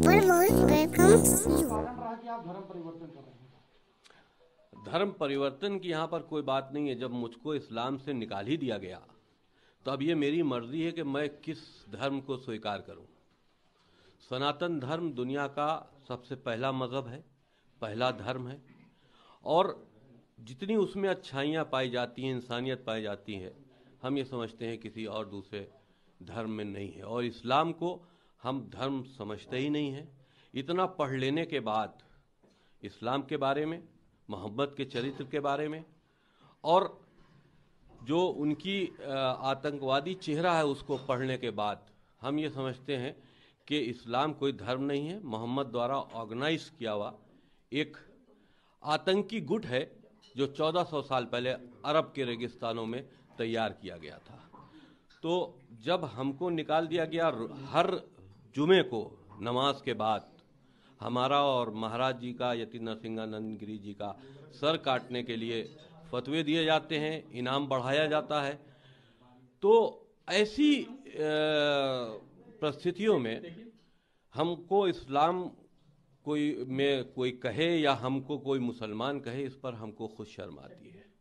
paper धर्म परिवर्तन की यहाँ पर कोई बात नहीं है जब मुझको इस्लाम से निकाल ही दिया गया तो अब ये मेरी मर्जी है कि मैं किस धर्म को स्वीकार करूं सनातन धर्म दुनिया का सबसे पहला मज़हब है पहला धर्म है और जितनी उसमें अच्छाइयाँ पाई जाती हैं इंसानियत पाई जाती है हम ये समझते हैं किसी और दूसरे धर्म में नहीं है और इस्लाम को हम धर्म समझते ही नहीं हैं इतना पढ़ लेने के बाद इस्लाम के बारे में मोहम्मद के चरित्र के बारे में और जो उनकी आतंकवादी चेहरा है उसको पढ़ने के बाद हम ये समझते हैं कि इस्लाम कोई धर्म नहीं है मोहम्मद द्वारा ऑर्गेनाइज किया हुआ एक आतंकी गुट है जो 1400 साल पहले अरब के रेगिस्तानों में तैयार किया गया था तो जब हमको निकाल दिया गया हर जुमे को नमाज के बाद हमारा और महाराज जी का यति नरसिंहानंद गिरी जी का सर काटने के लिए फतवे दिए जाते हैं इनाम बढ़ाया जाता है तो ऐसी परिस्थितियों में हमको इस्लाम कोई में कोई कहे या हमको कोई मुसलमान कहे इस पर हमको खुद शर्म आती है